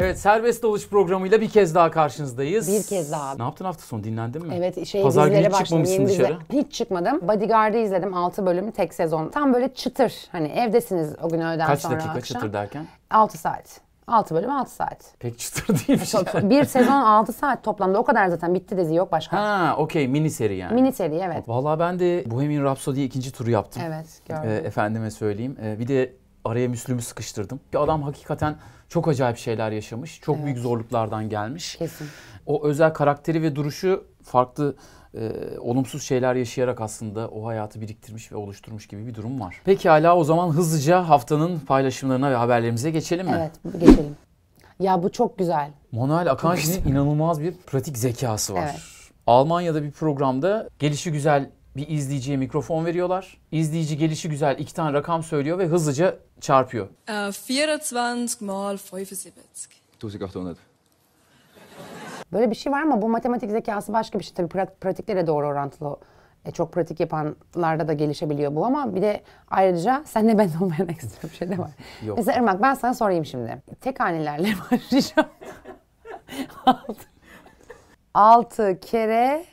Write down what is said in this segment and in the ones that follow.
Evet serbest dalış programıyla bir kez daha karşınızdayız. Bir kez daha. Ne yaptın hafta sonu dinlendin mi? Evet şey Pazar günü hiç çıkmamışsın dışarı. Hiç çıkmadım. Bodyguard'ı izledim 6 bölümü tek sezon. Tam böyle çıtır hani evdesiniz o gün öğleden Kaç sonra dakika çıtır derken? 6 saat. 6 bölüm 6 saat. Pek çıtır değilmiş şey. Top, yani. Bir sezon 6 saat toplamda o kadar zaten bitti dizi yok başka. Ha okey mini seri yani. Mini seri evet. Vallahi ben de Bohemian Rhapsody'yi ikinci turu yaptım. Evet gördüm. Ee, efendime söyleyeyim. Ee, bir de araya Müslüm'ü sıkıştırdım. Bir adam hakikaten çok acayip şeyler yaşamış. Çok evet. büyük zorluklardan gelmiş. Kesin. O özel karakteri ve duruşu farklı e, olumsuz şeyler yaşayarak aslında o hayatı biriktirmiş ve oluşturmuş gibi bir durum var. Peki hala o zaman hızlıca haftanın paylaşımlarına ve haberlerimize geçelim mi? Evet, geçelim. Ya bu çok güzel. Manuel Akanji'nin inanılmaz bir pratik zekası var. Evet. Almanya'da bir programda gelişi güzel bir izleyiciye mikrofon veriyorlar. İzleyici gelişi güzel iki tane rakam söylüyor ve hızlıca çarpıyor. 24 äh, mal 75. 1800. Böyle bir şey var ama bu matematik zekası başka bir şey tabii pratiklere doğru orantılı. E, çok pratik yapanlarda da gelişebiliyor bu ama bir de ayrıca sen senle ben olmayan ekstra bir şey de var. Yok. Mesela Irmak ben sana sorayım şimdi. Tek hanelerle başlayacağım. 6 kere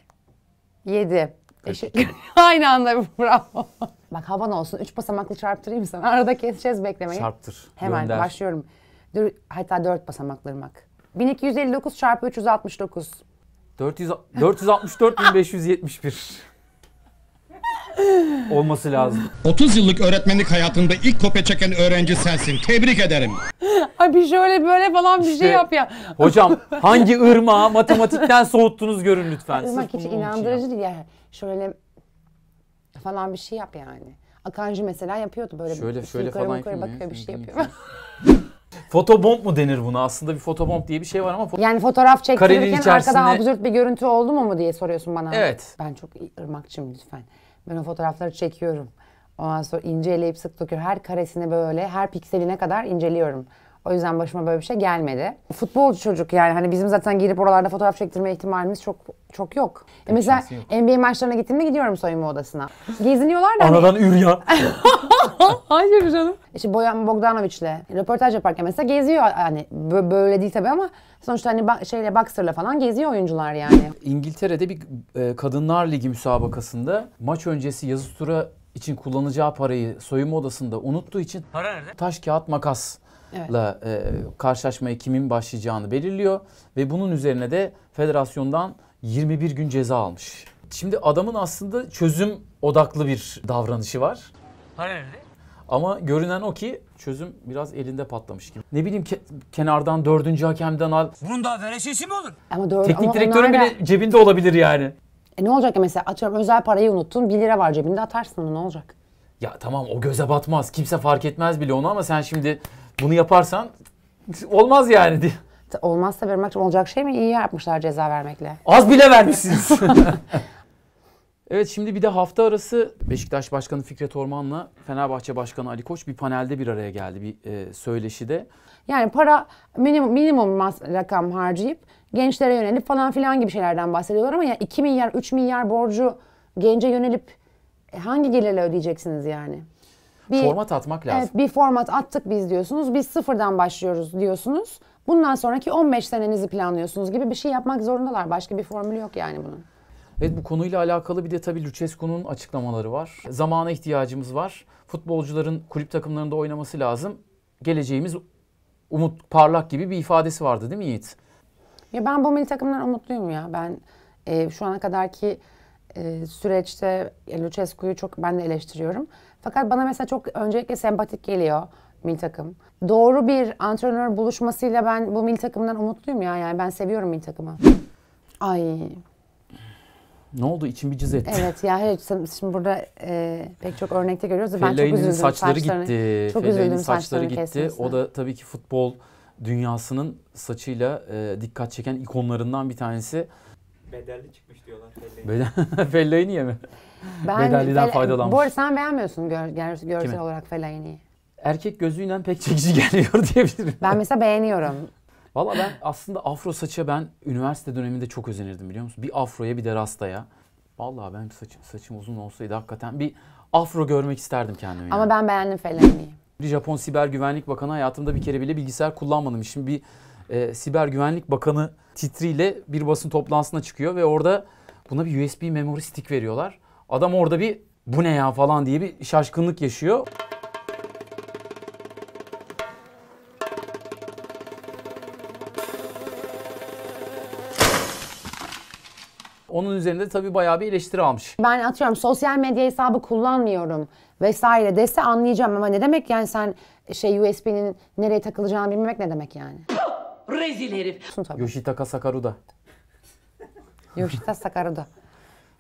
7. Teşekkür Aynı anda bravo. Bak havan olsun. Üç basamaklı çarptırayım sana. Arada keseceğiz beklemeyi. Çarptır. Hemen gönder. başlıyorum. Dur, hatta dört basamaklarımak. 1259 çarpı 369. 400, 464.571 olması lazım. 30 yıllık öğretmenlik hayatında ilk kope çeken öğrenci sensin. Tebrik ederim. Ay bir şöyle böyle falan bir şey işte, şey yap ya. Hocam hangi ırmağı matematikten soğuttunuz görün lütfen. Irmak hiç inandırıcı değil. Yani şöyle falan bir şey yap yani. Akanji mesela yapıyordu böyle şöyle, bir şöyle yukarı falan yukarı bakıyor ya, bir şey yapıyor. fotobomb mu denir buna? Aslında bir fotobomb diye bir şey var ama... Fo- yani fotoğraf çektirirken içerisinde... arkada absürt bir görüntü oldu mu mu diye soruyorsun bana. Evet. Ben çok ırmakçım lütfen. Ben o fotoğrafları çekiyorum. Ondan sonra inceleyip sık dokuyorum. Her karesini böyle, her pikseline kadar inceliyorum. O yüzden başıma böyle bir şey gelmedi. Futbolcu çocuk yani hani bizim zaten girip oralarda fotoğraf çektirme ihtimalimiz çok çok yok. E mesela yok. NBA maçlarına gittiğimde gidiyorum soyunma odasına. Geziniyorlar da. Hani- Anadan hani... üryan. Hayır canım. İşte Boyan Bogdanovic'le röportaj yaparken mesela geziyor hani böyle değil tabii ama sonuçta hani şeyle Baxter'la falan geziyor oyuncular yani. İngiltere'de bir e, Kadınlar Ligi müsabakasında maç öncesi yazı tura için kullanacağı parayı soyunma odasında unuttuğu için Para nerede? taş kağıt makas evet. e, karşılaşmaya kimin başlayacağını belirliyor ve bunun üzerine de federasyondan 21 gün ceza almış. Şimdi adamın aslında çözüm odaklı bir davranışı var. Hayır. Ama görünen o ki çözüm biraz elinde patlamış gibi. Ne bileyim ke- kenardan dördüncü hakemden al. Bunun daha vereşesi mi olur? Ama doğru, Teknik direktörün onlarla... bile cebinde olabilir yani. E ne olacak ya mesela atıyorum özel parayı unuttun 1 lira var cebinde atarsın onu ne olacak? Ya tamam o göze batmaz kimse fark etmez bile onu ama sen şimdi bunu yaparsan olmaz yani diye. Olmazsa vermek olacak şey mi? İyi yapmışlar ceza vermekle. Az bile vermişsiniz. evet şimdi bir de hafta arası Beşiktaş Başkanı Fikret Orman'la Fenerbahçe Başkanı Ali Koç bir panelde bir araya geldi bir e, söyleşide. Yani para minimum, minimum rakam harcayıp gençlere yönelip falan filan gibi şeylerden bahsediyorlar ama ya yani 2 milyar 3 milyar borcu gence yönelip e, hangi gelirle ödeyeceksiniz yani? bir format atmak lazım. Evet, bir format attık biz diyorsunuz. Biz sıfırdan başlıyoruz diyorsunuz. Bundan sonraki 15 senenizi planlıyorsunuz gibi bir şey yapmak zorundalar. Başka bir formülü yok yani bunun. Evet bu konuyla alakalı bir de tabii Lucescu'nun açıklamaları var. Zamana ihtiyacımız var. Futbolcuların kulüp takımlarında oynaması lazım. Geleceğimiz umut parlak gibi bir ifadesi vardı değil mi Yiğit? Ya ben bu milli takımdan umutluyum ya. Ben e, şu ana kadarki e, süreçte e, Lucescu'yu çok ben de eleştiriyorum. Fakat bana mesela çok öncelikle sempatik geliyor mil takım. Doğru bir antrenör buluşmasıyla ben bu mil takımdan umutluyum ya. Yani ben seviyorum mil takımı. Ay. Ne oldu? İçim bir cız etti. Evet ya hayır şimdi burada e, pek çok örnekte görüyoruz. Ben çok üzüldüm saçları, saçları gitti. Çok üzüldüm saçları gitti. Kesmesine. O da tabii ki futbol dünyasının saçıyla e, dikkat çeken ikonlarından bir tanesi. Bedelli çıkmış diyorlar Fellaini. Fellaini yeme. Ben Bedelliden fel- faydalanmış. Bu arada sen beğenmiyorsun gör, gör, görsel Kimi? olarak Fellaini'yi. Erkek gözüyle pek çekici geliyor diyebilirim. Ben mesela beğeniyorum. Valla ben aslında afro saça ben üniversite döneminde çok özenirdim biliyor musun? Bir afroya bir de rastaya. Valla ben saçım, saçım uzun olsaydı hakikaten bir afro görmek isterdim kendimi. Ama yani. ben beğendim Fellaini'yi. Japon Siber Güvenlik Bakanı hayatımda bir kere bile bilgisayar kullanmadım. Şimdi bir e, Siber Güvenlik Bakanı titriyle bir basın toplantısına çıkıyor ve orada buna bir USB memory stick veriyorlar. Adam orada bir bu ne ya falan diye bir şaşkınlık yaşıyor. Onun üzerinde tabii bayağı bir eleştiri almış. Ben atıyorum sosyal medya hesabı kullanmıyorum vesaire dese anlayacağım ama ne demek yani sen şey USB'nin nereye takılacağını bilmemek ne demek yani? Rezil herif. Tabii. Yoshitaka Sakaruda. Yoshita Sakaruda.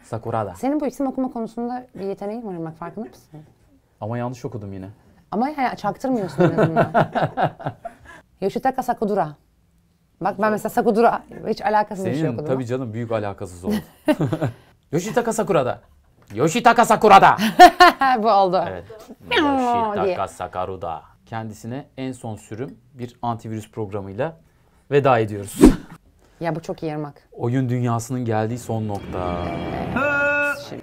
Sakurada. Senin bu isim okuma konusunda bir yeteneğin var bak farkında mısın? Ama yanlış okudum yine. Ama yani çaktırmıyorsun en azından. Yoshitaka Sakudura. Bak ben mesela Sakudura hiç alakasız Senin, bir şey okudum. Senin tabii canım büyük alakasız oldu. Yoshitaka Sakurada. Yoshitaka Sakurada. bu oldu. Evet. Yoshitaka Sakaruda. Kendisine en son sürüm bir antivirüs programıyla veda ediyoruz. Ya bu çok iyi yarmak. Oyun dünyasının geldiği son nokta. Şimdi.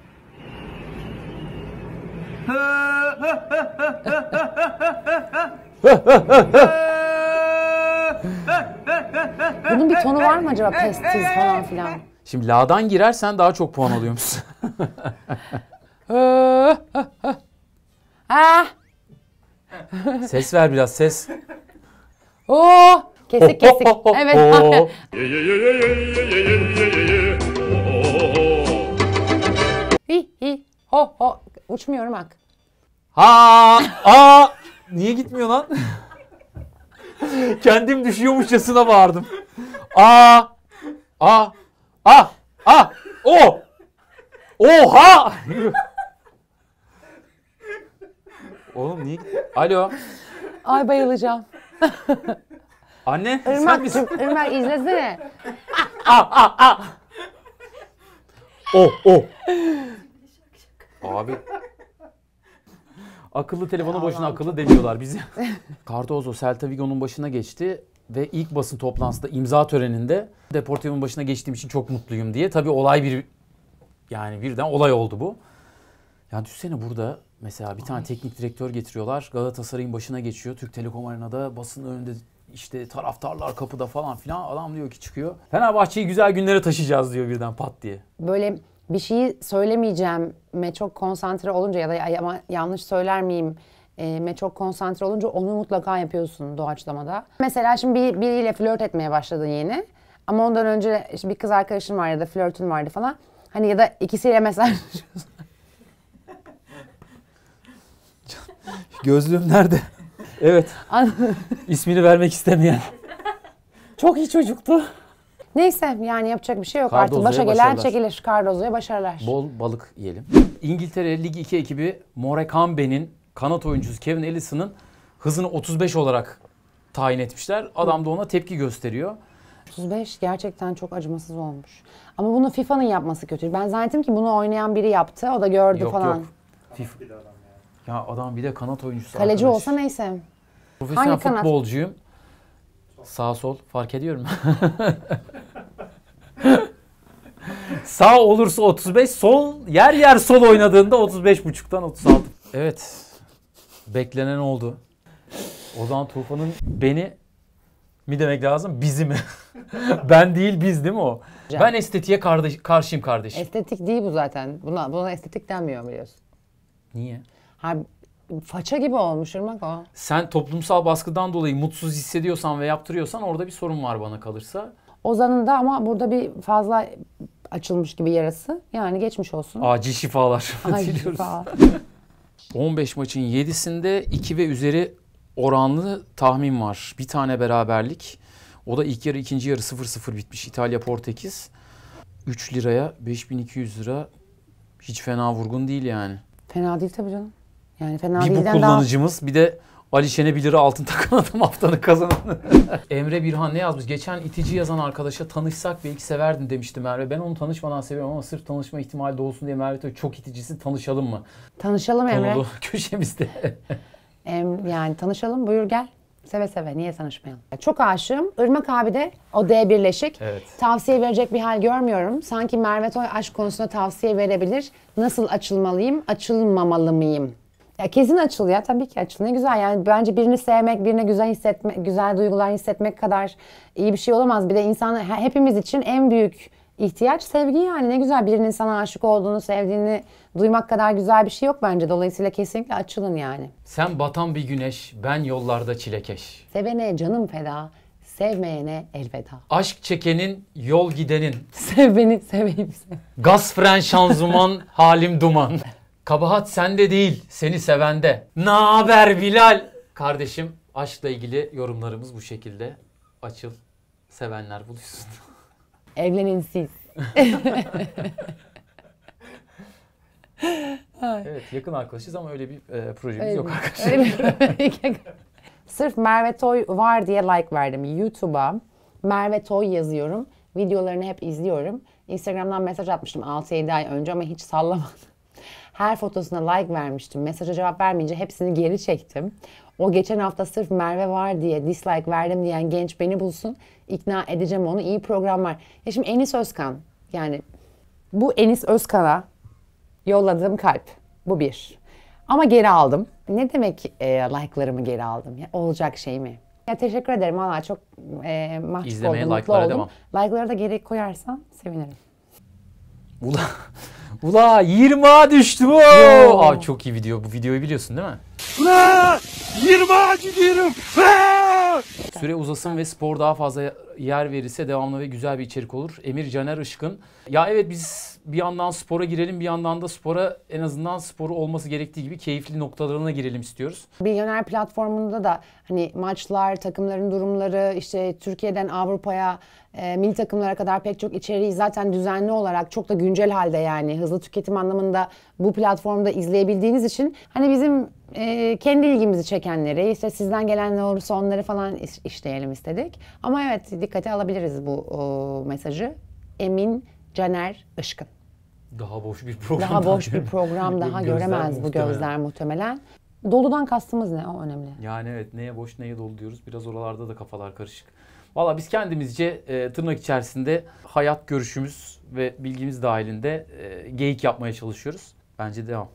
Bunun bir tonu var mı acaba pestiz falan filan? Şimdi la'dan girersen daha çok puan alıyormuşsun. Ah! ses ver biraz ses. Oo! Oh! Kesik kesik. evet. hi hi ho ho uçmuyorum bak. Ha a niye gitmiyor lan? Kendim düşüyormuşçasına bağırdım. A a a a o oha. Oğlum niye? Alo. Ay bayılacağım. Anne sen misin? Irmak izlesene. Ah ah ah. Oh oh. Abi. Akıllı telefonu boşuna akıllı demiyorlar bizi. Cardozo Celta Vigo'nun başına geçti ve ilk basın toplantısında imza töreninde Deportivo'nun başına geçtiğim için çok mutluyum diye. tabi olay bir yani birden olay oldu bu. Yani düşünsene burada mesela bir tane teknik direktör getiriyorlar. Galatasaray'ın başına geçiyor. Türk Telekom Arena'da basın önünde işte taraftarlar kapıda falan filan adam diyor ki çıkıyor. Fenerbahçe'yi güzel günlere taşıyacağız diyor birden pat diye. Böyle bir şeyi söylemeyeceğime çok konsantre olunca ya da ama yanlış söyler miyim me çok konsantre olunca onu mutlaka yapıyorsun doğaçlamada. Mesela şimdi bir, biriyle flört etmeye başladın yeni. Ama ondan önce işte bir kız arkadaşın var ya da flörtün vardı falan. Hani ya da ikisiyle mesajlaşıyorsun. Gözlüğüm nerede? Evet. İsmini vermek istemeyen. Çok iyi çocuktu. Neyse yani yapacak bir şey yok Cardozo'ya artık. Başa gelen başarılar. çekilir. Cardozo'ya başarılar. Bol balık yiyelim. İngiltere Lig 2 ekibi Morecambe'nin kanat oyuncusu Kevin Ellison'ın hızını 35 olarak tayin etmişler. Adam da ona tepki gösteriyor. 35 gerçekten çok acımasız olmuş. Ama bunu FIFA'nın yapması kötü. Ben zannettim ki bunu oynayan biri yaptı. O da gördü Yok falan. yok. Fif- Ya adam bir de kanat oyuncusu Kaleci arkadaş. olsa neyse. Profesyonel Hangi kanat? futbolcuyum. Sağ sol fark ediyorum. Sağ olursa 35, sol yer yer sol oynadığında 35.5'tan 36. Evet. Beklenen oldu. O zaman Tufan'ın beni mi demek lazım? Bizi mi? ben değil biz değil mi o? Hocam. Ben estetiğe kardeş, karşıyım kardeşim. Estetik değil bu zaten. Buna, buna estetik denmiyor biliyorsun. Niye? Ha, faça gibi olmuş Irmak o. Sen toplumsal baskıdan dolayı mutsuz hissediyorsan ve yaptırıyorsan orada bir sorun var bana kalırsa. Ozan'ın da ama burada bir fazla açılmış gibi yarası. Yani geçmiş olsun. Acil şifalar Acil şifalar. 15 maçın 7'sinde 2 ve üzeri oranlı tahmin var. Bir tane beraberlik. O da ilk yarı ikinci yarı 0-0 bitmiş. İtalya Portekiz. 3 liraya 5200 lira hiç fena vurgun değil yani. Fena değil tabii canım. Yani fena bir bu kullanıcımız daha... bir de Ali Şen'e 1 lira altın takan adam haftanın kazananı. Emre Birhan ne yazmış? Geçen itici yazan arkadaşa tanışsak belki severdin demişti Merve. Ben onu tanışmadan seviyorum ama sırf tanışma ihtimali de olsun diye Merve diyor çok iticisi tanışalım mı? Tanışalım Konulu köşemizde. em, yani tanışalım buyur gel. Seve seve niye tanışmayalım? Çok aşığım. Irmak abi de o D birleşik. Evet. Tavsiye verecek bir hal görmüyorum. Sanki Merve Toy aşk konusunda tavsiye verebilir. Nasıl açılmalıyım, açılmamalı mıyım ya kesin açılıyor ya tabii ki açılıyor Ne güzel yani bence birini sevmek, birine güzel hissetmek, güzel duygular hissetmek kadar iyi bir şey olamaz. Bir de insan hepimiz için en büyük ihtiyaç sevgi yani ne güzel birinin sana aşık olduğunu, sevdiğini duymak kadar güzel bir şey yok bence. Dolayısıyla kesinlikle açılın yani. Sen batan bir güneş, ben yollarda çilekeş. Sevene canım feda, sevmeyene elveda. Aşk çekenin, yol gidenin. Sev beni, seveyim seni. Gaz fren şanzuman, halim duman. Kabahat sende değil, seni sevende. Ne haber Bilal? Kardeşim, aşkla ilgili yorumlarımız bu şekilde. Açıl, sevenler buluşsun. Evlenin siz. evet, yakın arkadaşız ama öyle bir e, projemiz öyle, yok arkadaşlar. Sırf Merve Toy var diye like verdim. YouTube'a Merve Toy yazıyorum. Videolarını hep izliyorum. Instagram'dan mesaj atmıştım 6-7 ay önce ama hiç sallamadım. Her fotosuna like vermiştim. Mesaja cevap vermeyince hepsini geri çektim. O geçen hafta sırf Merve var diye dislike verdim diyen genç beni bulsun. İkna edeceğim onu. İyi program var. Ya şimdi Enis Özkan. Yani bu Enis Özkan'a yolladığım kalp. Bu bir. Ama geri aldım. Ne demek e, like'larımı geri aldım? Ya, olacak şey mi? Ya teşekkür ederim. Valla çok e, mahcup İzlemeye oldum, mutlu oldum. Devam. Like'ları da geri koyarsan sevinirim. Ula, ula 20'a düştü Oo. Abi çok iyi video. Bu videoyu biliyorsun değil mi? Ula, 20'a gidiyorum. Süre uzasın ve spor daha fazla yer verirse devamlı ve güzel bir içerik olur. Emir Caner Işık'ın. Ya evet biz bir yandan spora girelim bir yandan da spora en azından sporu olması gerektiği gibi keyifli noktalarına girelim istiyoruz. Milyoner platformunda da hani maçlar, takımların durumları, işte Türkiye'den Avrupa'ya, e, milli takımlara kadar pek çok içeriği zaten düzenli olarak çok da güncel halde yani hızlı tüketim anlamında bu platformda izleyebildiğiniz için hani bizim e, kendi ilgimizi çekenleri, işte sizden gelen ne olursa onları falan işleyelim istedik. Ama evet dikkate alabiliriz bu o, mesajı. Emin Caner Işkın. Daha boş bir program. Daha boş bir program daha göremez bu gözler muhtemelen. Doludan kastımız ne? O önemli. Yani evet neye boş neye dolu diyoruz. Biraz oralarda da kafalar karışık. Valla biz kendimizce e, tırnak içerisinde hayat görüşümüz ve bilgimiz dahilinde e, geyik yapmaya çalışıyoruz. Bence devam.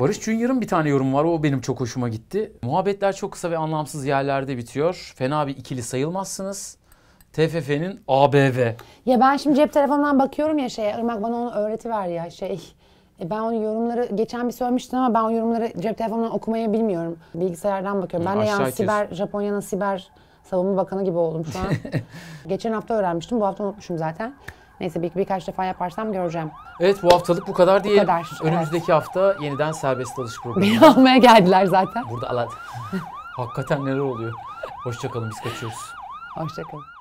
Barış Junior'ın bir tane yorum var. O benim çok hoşuma gitti. Muhabbetler çok kısa ve anlamsız yerlerde bitiyor. Fena bir ikili sayılmazsınız. TFF'nin ABV. Ya ben şimdi cep telefonundan bakıyorum ya şey. Irmak bana onu öğreti ver ya şey. E, ben onun yorumları geçen bir söylemiştin ama ben o yorumları cep telefonundan okumayı bilmiyorum. Bilgisayardan bakıyorum. Ben de yani siber, Japonya'nın siber savunma bakanı gibi oldum şu an. geçen hafta öğrenmiştim. Bu hafta unutmuşum zaten. Neyse bir, birkaç defa yaparsam göreceğim. Evet bu haftalık bu kadar diye. Bu kadar. Önümüzdeki evet. hafta yeniden serbest dalış programı. Beni almaya geldiler zaten. Burada alat. Hakikaten neler oluyor. Hoşçakalın biz kaçıyoruz. Hoşçakalın.